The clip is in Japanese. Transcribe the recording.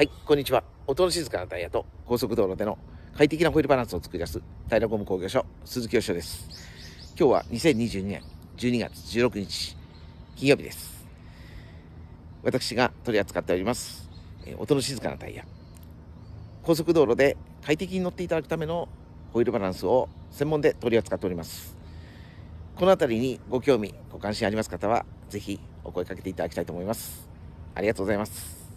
はい、こんにちは。音の静かなタイヤと高速道路での快適なホイールバランスを作り出すタイラゴム工業所鈴木義しです。今日は2022年12月16日金曜日です。私が取り扱っております、え音の静かなタイヤ。高速道路で快適に乗っていただくためのホイールバランスを専門で取り扱っております。この辺りにご興味、ご関心あります方は、是非お声かけていただきたいと思います。ありがとうございます。